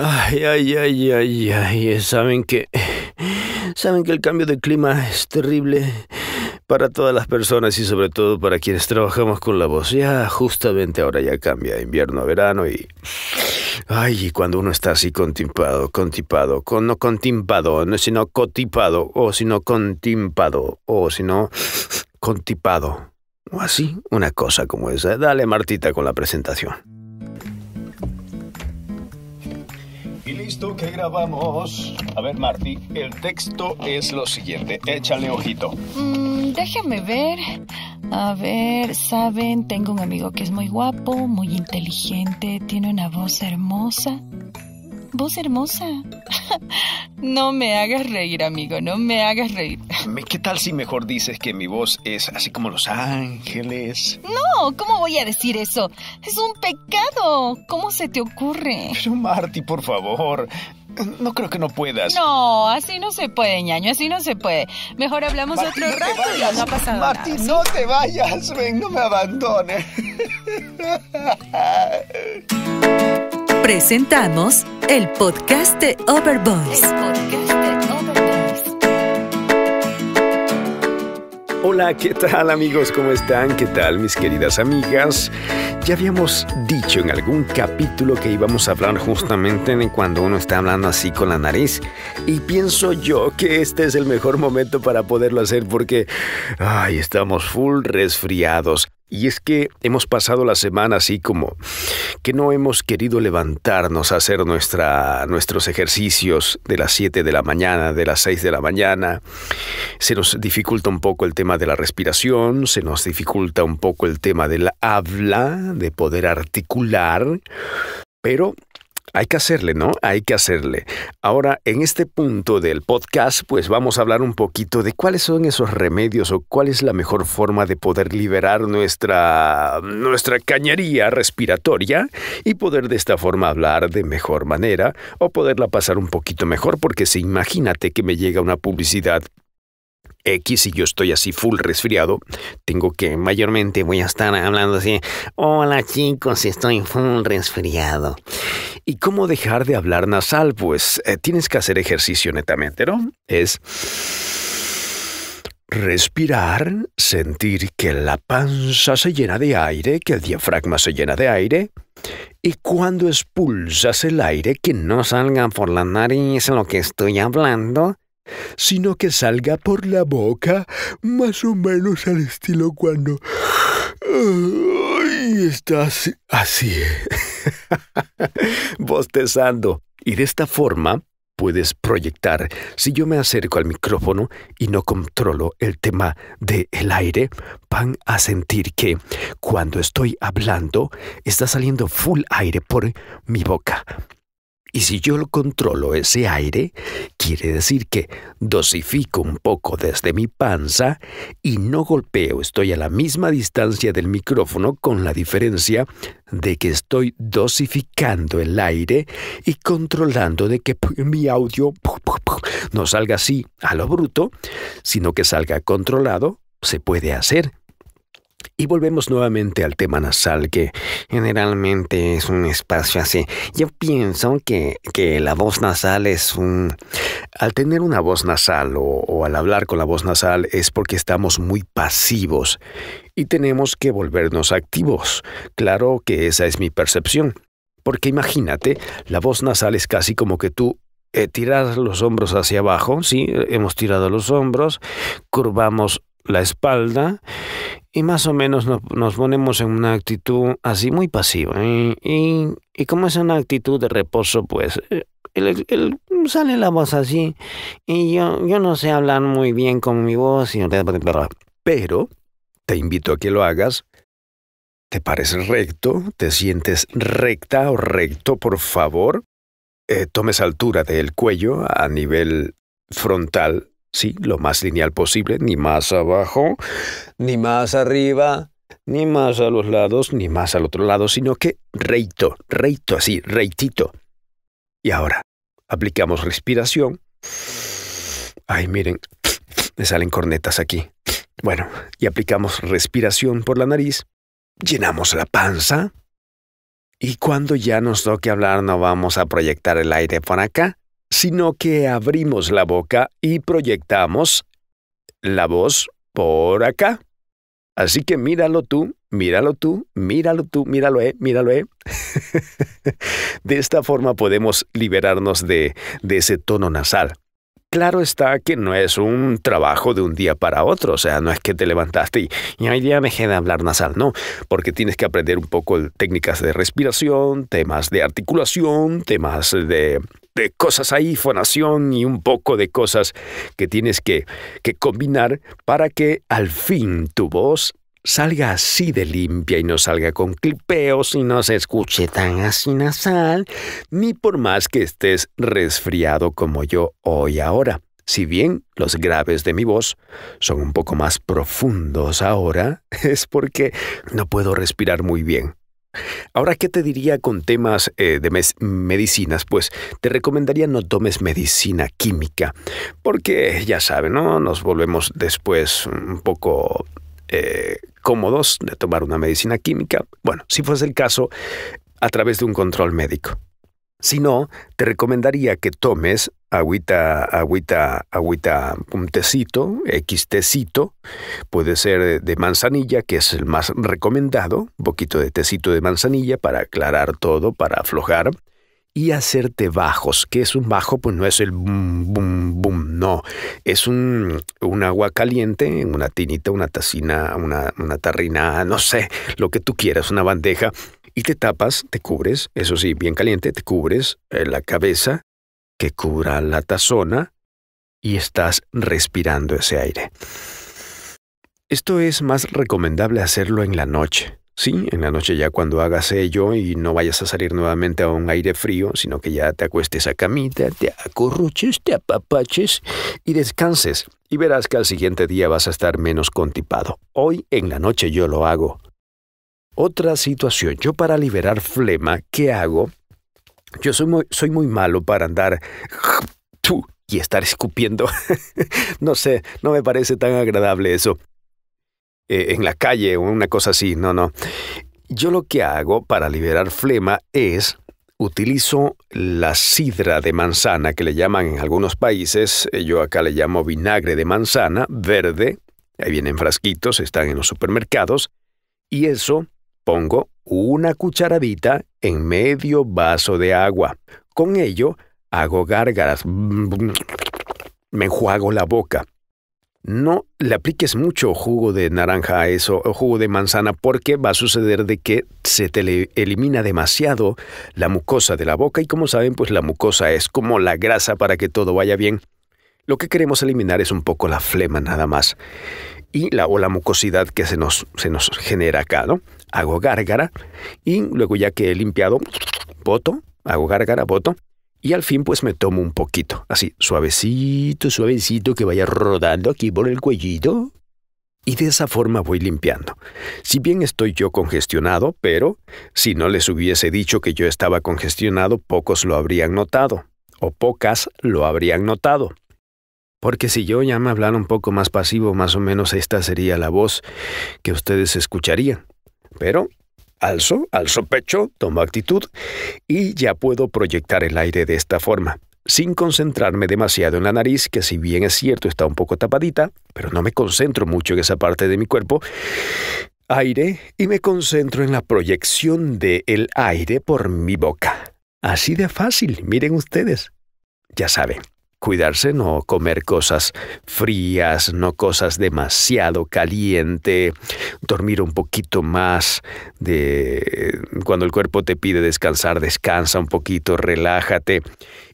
Ay, ay, ay, ay, ay, eh, saben que... Saben que el cambio de clima es terrible para todas las personas y sobre todo para quienes trabajamos con la voz. Ya justamente ahora ya cambia invierno a verano y... Ay, cuando uno está así contimpado, contipado, con, no contimpado, no, es sino cotipado, o sino contimpado, o sino contipado, o así, una cosa como esa. Dale Martita con la presentación. ¿Qué que grabamos. A ver, Marty, el texto es lo siguiente. Échale ojito. Mm, déjame ver. A ver, saben, tengo un amigo que es muy guapo, muy inteligente, tiene una voz hermosa. Voz hermosa. no me hagas reír, amigo, no me hagas reír. ¿Qué tal si mejor dices que mi voz es así como Los Ángeles? No, ¿cómo voy a decir eso? Es un pecado. ¿Cómo se te ocurre? Pero Marty, por favor. No creo que no puedas. No, así no se puede, ñaño, así no se puede. Mejor hablamos otro rato y ya no ha nada. no te vayas, ven, no me abandones. Presentamos el podcast de Overboys. Hola, ¿qué tal amigos? ¿Cómo están? ¿Qué tal mis queridas amigas? Ya habíamos dicho en algún capítulo que íbamos a hablar justamente en cuando uno está hablando así con la nariz. Y pienso yo que este es el mejor momento para poderlo hacer porque, ay, estamos full resfriados. Y es que hemos pasado la semana así como que no hemos querido levantarnos a hacer nuestra, nuestros ejercicios de las 7 de la mañana, de las 6 de la mañana. Se nos dificulta un poco el tema de la respiración, se nos dificulta un poco el tema de la habla, de poder articular. Pero hay que hacerle, ¿no? Hay que hacerle. Ahora, en este punto del podcast, pues vamos a hablar un poquito de cuáles son esos remedios o cuál es la mejor forma de poder liberar nuestra, nuestra cañería respiratoria y poder de esta forma hablar de mejor manera o poderla pasar un poquito mejor, porque si imagínate que me llega una publicidad X y yo estoy así full resfriado, tengo que mayormente voy a estar hablando así, hola chicos, estoy full resfriado. ¿Y cómo dejar de hablar nasal? Pues eh, tienes que hacer ejercicio netamente, ¿no? Es respirar, sentir que la panza se llena de aire, que el diafragma se llena de aire. Y cuando expulsas el aire, que no salga por la nariz en lo que estoy hablando, sino que salga por la boca, más o menos al estilo cuando... estás así. bostezando. Y de esta forma puedes proyectar, si yo me acerco al micrófono y no controlo el tema del el aire, van a sentir que cuando estoy hablando está saliendo full aire por mi boca. Y si yo lo controlo ese aire, quiere decir que dosifico un poco desde mi panza y no golpeo, estoy a la misma distancia del micrófono con la diferencia de que estoy dosificando el aire y controlando de que mi audio no salga así a lo bruto, sino que salga controlado, se puede hacer y volvemos nuevamente al tema nasal, que generalmente es un espacio así. Yo pienso que, que la voz nasal es un... Al tener una voz nasal o, al hablar con la voz nasal es porque estamos muy pasivos y tenemos que volvernos activos. Claro que esa es mi percepción. Porque imagínate, la voz nasal es casi como que tú eh, tiras los hombros hacia abajo, ¿sí? Hemos tirado los hombros, curvamos la espalda y más o menos nos, ponemos en una actitud así muy pasiva. ¿eh? Y, como es una actitud de reposo, pues eh, sale la voz así. Y yo, yo no sé hablar muy bien con mi voz. Pero te invito a que lo hagas. ¿Te pareces recto? ¿Te sientes recta o recto, por favor? Eh, tomes altura del cuello a nivel frontal Sí, lo más lineal posible, ni más abajo, ni más arriba, ni más a los lados, ni más al otro lado, sino que reito, reito, así, reitito. Y ahora, aplicamos respiración. Ay, miren, me salen cornetas aquí. Bueno, y aplicamos respiración por la nariz, llenamos la panza, y cuando ya nos toque hablar no vamos a proyectar el aire por acá, sino que abrimos la boca y proyectamos la voz por acá. Así que míralo tú, míralo tú, míralo tú, míralo, eh, míralo, eh. de esta forma podemos liberarnos de, de ese tono nasal. Claro está que no es un trabajo de un día para otro, o sea, no es que te levantaste y, y hoy día dejé de hablar nasal, no, porque tienes que aprender un poco técnicas de respiración, temas de articulación, temas de de cosas ahí, fonación y un poco de cosas que tienes que, que combinar para que al fin tu voz salga así de limpia y no salga con clipeos y no se escuche tan así nasal, ni por más que estés resfriado como yo hoy ahora. Si bien los graves de mi voz son un poco más profundos ahora, es porque no puedo respirar muy bien. Ahora, ¿qué te diría con temas eh, de medicinas? Pues te recomendaría no tomes medicina química, porque ya sabe, ¿no? Nos volvemos después un poco eh, cómodos de tomar una medicina química. Bueno, si fuese el caso, a través de un control médico. Si no, te recomendaría que tomes agüita, agüita, agüita, un tecito, X tecito, puede ser de manzanilla, que es el más recomendado, un poquito de tecito de manzanilla para aclarar todo, para aflojar, y hacerte bajos, que es un bajo, pues no es el bum, bum, bum, no, es un, agua caliente, una tinita, una tacina, una tarrina, no sé, lo que tú quieras, una bandeja, y te tapas, te cubres, eso sí, bien caliente, te cubres eh, la cabeza que cubra la tazona y estás respirando ese aire. Esto es más recomendable hacerlo en la noche. Sí, en la noche ya cuando hagas ello y no vayas a salir nuevamente a un aire frío, sino que ya te acuestes a camita, te acorruches, te apapaches y descanses. Y verás que al siguiente día vas a estar menos contipado. Hoy en la noche yo lo hago. Otra situación, yo para liberar flema, ¿qué hago? Yo soy muy, malo para andar y estar escupiendo. no sé, no me parece tan agradable eso. Eh, en la calle o una cosa así, no, no. Yo lo que hago para liberar flema es utilizo la sidra de manzana que le llaman en algunos países, eh, yo acá le llamo vinagre de manzana verde, ahí vienen frasquitos, están en los supermercados, y eso Pongo una cucharadita en medio vaso de agua. Con ello hago gárgaras. Me enjuago la boca. No le apliques mucho jugo de naranja a eso o jugo de manzana porque va a suceder de que se te elimina demasiado la mucosa de la boca y como saben pues la mucosa es como la grasa para que todo vaya bien. Lo que queremos eliminar es un poco la flema nada más y la o la mucosidad que se nos, se nos genera acá, ¿no? hago gárgara y luego ya que he limpiado, boto, hago gárgara, voto y al fin pues me tomo un poquito, así suavecito, suavecito que vaya rodando aquí por el cuellito y de esa forma voy limpiando. Si bien estoy yo congestionado, pero si no les hubiese dicho que yo estaba congestionado, pocos lo habrían notado o pocas lo habrían notado. Porque si yo ya me hablara un poco más pasivo, más o menos esta sería la voz que ustedes escucharían. Pero alzo, alzo pecho, tomo actitud y ya puedo proyectar el aire de esta forma, sin concentrarme demasiado en la nariz, que si bien es cierto está un poco tapadita, pero no me concentro mucho en esa parte de mi cuerpo. Aire y me concentro en la proyección del aire por mi boca. Así de fácil, miren ustedes. Ya saben, Cuidarse no comer cosas frías, no cosas demasiado caliente, dormir un poquito más de cuando el cuerpo te pide descansar, descansa un poquito, relájate.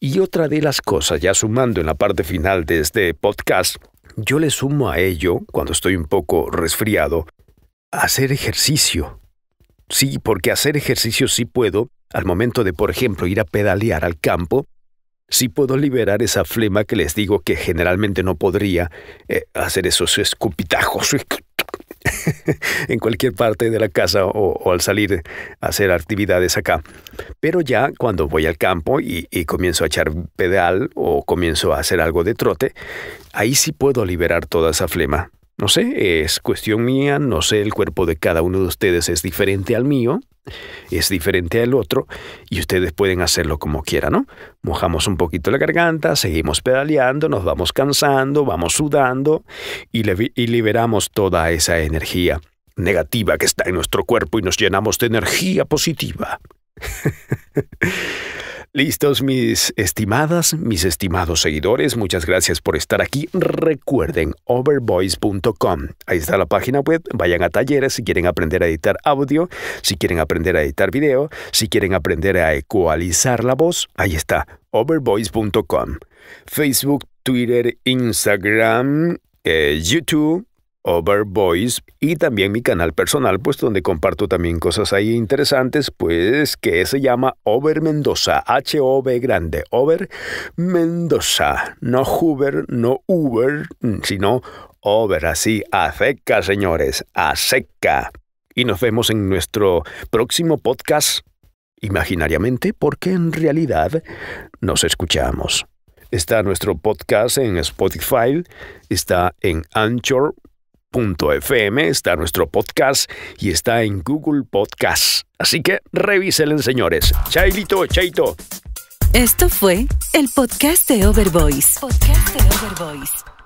Y otra de las cosas, ya sumando en la parte final de este podcast, yo le sumo a ello, cuando estoy un poco resfriado, hacer ejercicio. Sí, porque hacer ejercicio sí puedo al momento de, por ejemplo, ir a pedalear al campo si puedo liberar esa flema que les digo que generalmente no podría, eh, hacer esos escupitajos en cualquier parte de la casa o, al salir a hacer actividades acá. Pero ya cuando voy al campo y comienzo a echar pedal o comienzo a hacer algo de trote, ahí sí puedo liberar toda esa flema. No sé, es cuestión mía, no sé, el cuerpo de cada uno de ustedes es diferente al mío, es diferente al otro, y ustedes pueden hacerlo como quieran, ¿no? Mojamos un poquito la garganta, seguimos pedaleando, nos vamos cansando, vamos sudando y, liberamos toda esa energía negativa que está en nuestro cuerpo y nos llenamos de energía positiva. Listos mis estimadas, mis estimados seguidores, muchas gracias por estar aquí. Recuerden overvoice.com. Ahí está la página web. Vayan a talleres si quieren aprender a editar audio, si quieren aprender a editar video, si quieren aprender a ecualizar la voz. Ahí está overvoice.com. Facebook, Twitter, Instagram, eh, YouTube Over Boys y también mi canal personal, pues donde comparto también cosas ahí interesantes, pues que se llama Over Mendoza, H-O-V grande, Over Mendoza, no Hoover, no Uber, sino Over, así, a seca, señores, a seca. Y nos vemos en nuestro próximo podcast, imaginariamente, porque en realidad nos escuchamos. Está nuestro podcast en Spotify, está en Anchor, fm está nuestro podcast y está en Google Podcast. Así que revisen señores. Chailito, chaito. Esto fue el podcast de Overboys. Podcast de Overvoice.